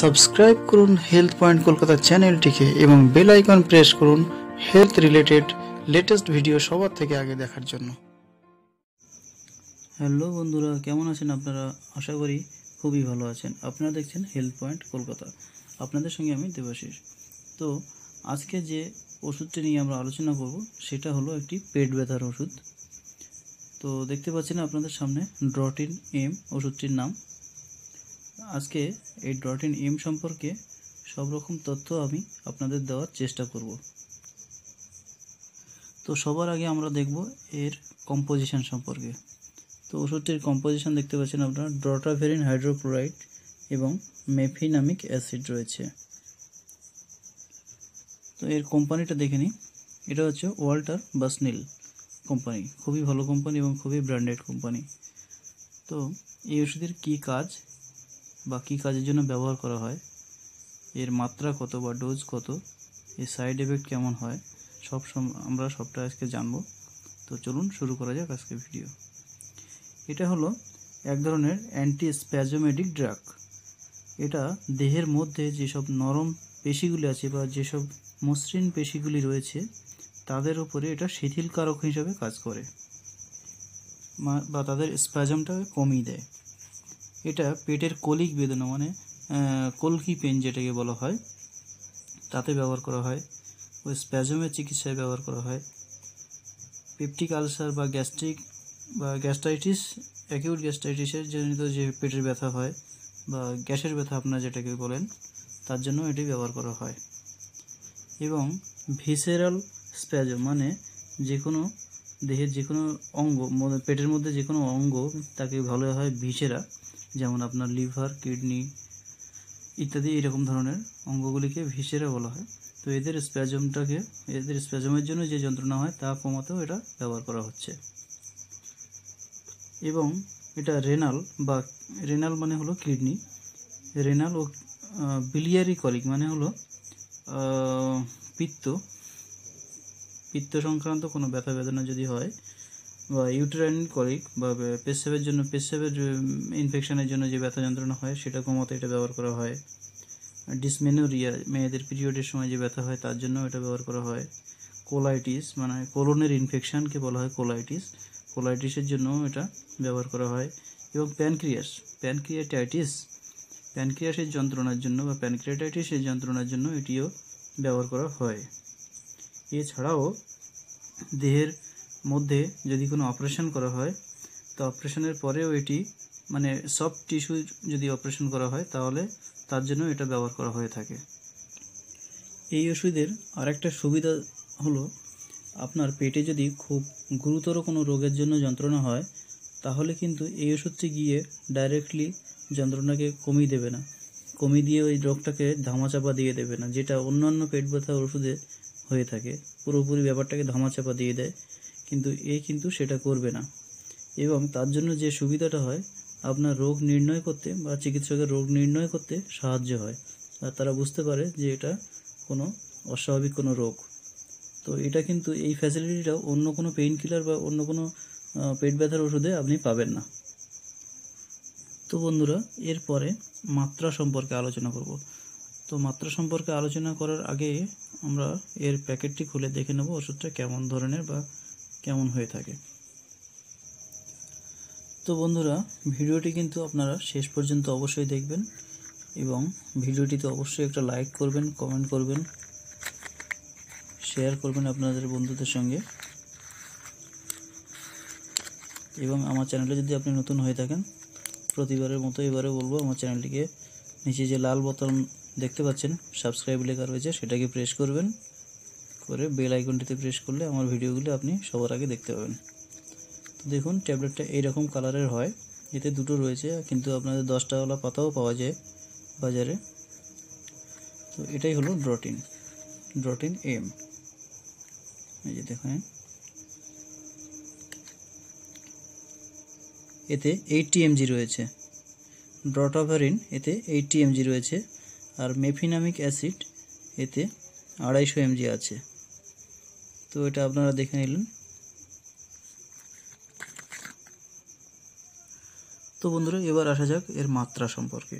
subscribe করুন health point Kolkata চ্যানেলটিকে এবং বেল আইকন প্রেস করুন হেলথ রিলেটেড লেটেস্ট ভিডিও সবার থেকে আগে দেখার জন্য হ্যালো বন্ধুরা কেমন আছেন আপনারা আশা করি খুবই ভালো আছেন আপনারা দেখছেন হেলথ পয়েন্ট কলকাতা আপনাদের সঙ্গে আমি দেবাশিস তো আজকে যে ওষুধটি নিয়ে আমরা আলোচনা করব সেটা হলো একটি পেট ব্যথার ওষুধ তো দেখতে পাচ্ছেন আপনাদের সামনে ড্রটিন এম ওষুধটির নাম আজকে এই ডট ইন এম সম্পর্কে সব রকম তথ্য আমি আপনাদের দেওয়ার চেষ্টা করব তো সবার আগে আমরা দেখব এর কম্পোজিশন সম্পর্কে তো ওষুধটির কম্পোজিশন দেখতে পাচ্ছেন আপনারা ড্রটাভেরিন হাইড্রোক্লোরাইড এবং মেফিনামিক অ্যাসিড রয়েছে তো এর কোম্পানিটা দেখে নিই এটা হচ্ছে ওয়াল্টার বাসনিল কোম্পানি খুবই ভালো কোম্পানি এবং খুবই ব্র্যান্ডেড কোম্পানি তো এই ওষুধের কী কাজ বা কী কাজের জন্য ব্যবহার করা হয় এর মাত্রা কত বা ডোজ কত এর সাইড এফেক্ট কেমন হয় সব আমরা সবটা আজকে জানবো তো চলুন শুরু করা যাক আজকে ভিডিও এটা হলো এক ধরনের অ্যান্টি স্প্যাজোমেটিক ড্রাগ এটা দেহের মধ্যে যেসব নরম পেশিগুলি আছে বা যেসব মসৃণ পেশিগুলি রয়েছে তাদের উপরে এটা শিথিলকারক হিসাবে কাজ করে বা তাদের স্প্যাজমটাকে কমিয়ে দেয় এটা পেটের কলিক বেদনা মানে কলকি পেন যেটাকে বলা হয় তাতে ব্যবহার করা হয় ও স্প্যাজমের চিকিৎসায় ব্যবহার করা হয় পেপটিক আলসার বা গ্যাস্ট্রিক বা গ্যাস্ট্রাইটিস অ্যাকিউট গ্যাস্ট্রাইটিসের জনিত যে পেটের ব্যথা হয় বা গ্যাসের ব্যথা আপনারা যেটাকে বলেন তার জন্য এটি ব্যবহার করা হয় এবং ভিসেরাল স্প্যাজম মানে যে কোনো দেহের যে কোনো অঙ্গ পেটের মধ্যে যে কোনো অঙ্গ তাকে ভালো হয় ভিসেরা যেমন আপনার লিভার কিডনি ইত্যাদি এরকম ধরনের অঙ্গগুলিকে ভিসেরা বলা হয় তো এদের স্প্যাজমটাকে এদের স্প্যাজমের জন্য যে যন্ত্রণা হয় তা কমাতেও এটা ব্যবহার করা হচ্ছে এবং এটা রেনাল বা রেনাল মানে হলো কিডনি রেনাল ও বিলিয়ারি কলিক মানে হলো পিত্ত পিত্ত সংক্রান্ত কোনো ব্যথা বেদনা যদি হয় বা ইউটেরাইন কলিক বা পেশাবের জন্য পেশাবের ইনফেকশনের জন্য যে ব্যথা যন্ত্রণা হয় সেটা কমাতে এটা ব্যবহার করা হয় ডিসমেনোরিয়া মেয়েদের পিরিয়ডের সময় যে ব্যথা হয় তার জন্য এটা ব্যবহার করা হয় কোলাইটিস মানে কোলনের ইনফেকশানকে বলা হয় কোলাইটিস কোলাইটিসের জন্য এটা ব্যবহার করা হয় এবং প্যানক্রিয়াস প্যানক্রিয়াটাইটিস প্যানক্রিয়াসের যন্ত্রণার জন্য বা প্যানক্রিয়াটাইটিসের যন্ত্রণার জন্য এটিও ব্যবহার করা হয় এছাড়াও দেহের মধ্যে যদি কোনো অপারেশন করা হয় তো অপারেশনের পরেও এটি মানে সফট টিস্যু যদি অপারেশন করা হয় তাহলে তার জন্য এটা ব্যবহার করা হয়ে থাকে এই ওষুধের আরেকটা সুবিধা হলো আপনার পেটে যদি খুব গুরুতর কোনো রোগের জন্য যন্ত্রণা হয় তাহলে কিন্তু এই ওষুধটি গিয়ে ডাইরেক্টলি যন্ত্রণাকে কমিয়ে দেবে না কমিয়ে দিয়ে ওই রোগটাকে ধামাচাপা দিয়ে দেবে না যেটা অন্যান্য পেট ব্যথা ওষুধে হয়ে থাকে পুরোপুরি ব্যাপারটাকে ধামাচাপা দিয়ে দেয় কিন্তু এ কিন্তু সেটা করবে না এবং তার জন্য যে সুবিধাটা হয় আপনার রোগ নির্ণয় করতে বা চিকিৎসকের রোগ নির্ণয় করতে সাহায্য হয় আর তারা বুঝতে পারে যে এটা কোনো অস্বাভাবিক কোনো রোগ তো এটা কিন্তু এই ফ্যাসিলিটিটা অন্য কোনো পেইন কিলার বা অন্য কোনো পেট ব্যথার ওষুধে আপনি পাবেন না তো বন্ধুরা এরপরে মাত্রা সম্পর্কে আলোচনা করব তো মাত্রা সম্পর্কে আলোচনা করার আগে আমরা এর প্যাকেটটি খুলে দেখে নেব ওষুধটা কেমন ধরনের বা কেমন হয়ে থাকে তো বন্ধুরা ভিডিওটি কিন্তু আপনারা শেষ পর্যন্ত অবশ্যই দেখবেন এবং ভিডিওটিতে অবশ্যই একটা লাইক করবেন কমেন্ট করবেন শেয়ার করবেন আপনাদের বন্ধুদের সঙ্গে এবং আমার চ্যানেলে যদি আপনি নতুন হয়ে থাকেন প্রতিবারের মতো এবারে বলবো আমার চ্যানেলটিকে নিচে যে লাল বোতাম দেখতে পাচ্ছেন সাবস্ক্রাইব লেখা রয়েছে সেটাকে প্রেস করবেন করে বেল আইকনটিতে প্রেস করলে আমার ভিডিওগুলো আপনি সবার আগে দেখতে পাবেন তো দেখুন ট্যাবলেটটা এইরকম কালারের হয় এতে দুটো রয়েছে কিন্তু আপনাদের দশটাওয়ালা পাতাও পাওয়া যায় বাজারে তো এটাই হলো ড্রটিন ড্রটিন এম এই যে দেখেন এতে এইটটি এমজি রয়েছে ড্রটাভারিন এতে এইটটি এমজি রয়েছে আর মেফিনামিক অ্যাসিড এতে আড়াইশো এমজি আছে তো এটা আপনারা দেখে নিলেন তো বন্ধুরা এবার আসা যাক এর মাত্রা সম্পর্কে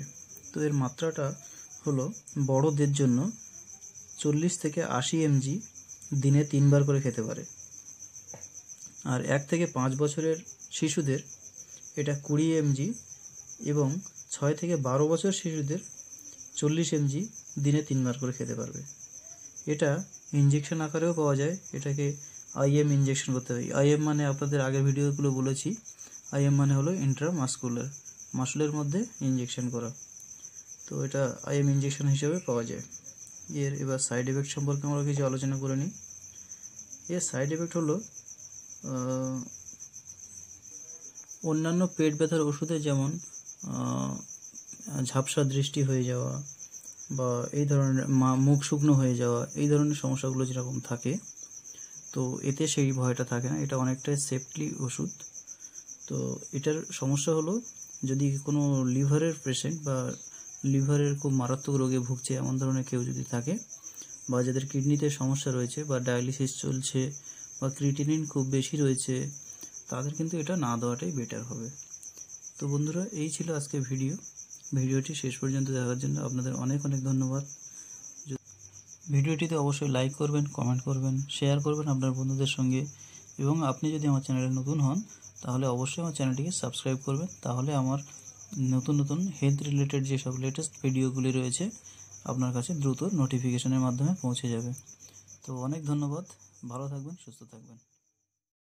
তো এর মাত্রাটা হলো বড়দের জন্য চল্লিশ থেকে আশি এমজি দিনে তিনবার করে খেতে পারে আর এক থেকে পাঁচ বছরের শিশুদের এটা কুড়ি এমজি এবং ছয় থেকে বারো বছর শিশুদের চল্লিশ এমজি দিনে তিনবার করে খেতে পারবে এটা ইঞ্জেকশন আকারেও পাওয়া যায় এটাকে আইএম ইঞ্জেকশন করতে হয় আইএম মানে আপনাদের আগের ভিডিওগুলো বলেছি আইএম মানে হলো ইন্ট্রামাস্কুলার মাসুলের মধ্যে ইঞ্জেকশন করা তো এটা আইএম ইঞ্জেকশন হিসেবে পাওয়া যায় এর এবার সাইড এফেক্ট সম্পর্কে আমরা কিছু আলোচনা করে নিই এর সাইড এফেক্ট হলো অন্যান্য পেট ব্যথার ওষুধে যেমন ঝাপসা দৃষ্টি হয়ে যাওয়া বা এই ধরনের মুখ শুকনো হয়ে যাওয়া এই ধরনের সমস্যাগুলো যেরকম থাকে তো এতে সেই ভয়টা থাকে না এটা অনেকটাই সেফলি ওষুধ তো এটার সমস্যা হলো যদি কোনো লিভারের পেশেন্ট বা লিভারের খুব মারাত্মক রোগে ভুগছে এমন ধরনের কেউ যদি থাকে বা যাদের কিডনিতে সমস্যা রয়েছে বা ডায়ালিসিস চলছে বা ক্রিটিনিন খুব বেশি রয়েছে তাদের কিন্তু এটা না দেওয়াটাই বেটার হবে তো বন্ধুরা এই ছিল আজকে ভিডিও ভিডিওটি শেষ পর্যন্ত দেখার জন্য আপনাদের অনেক অনেক ধন্যবাদ ভিডিওটিতে অবশ্যই লাইক করবেন কমেন্ট করবেন শেয়ার করবেন আপনার বন্ধুদের সঙ্গে এবং আপনি যদি আমার চ্যানেলে নতুন হন তাহলে অবশ্যই আমার চ্যানেলটিকে সাবস্ক্রাইব করবেন তাহলে আমার নতুন নতুন হেলথ রিলেটেড যেসব লেটেস্ট ভিডিওগুলি রয়েছে আপনার কাছে দ্রুত নোটিফিকেশনের মাধ্যমে পৌঁছে যাবে তো অনেক ধন্যবাদ ভালো থাকবেন সুস্থ থাকবেন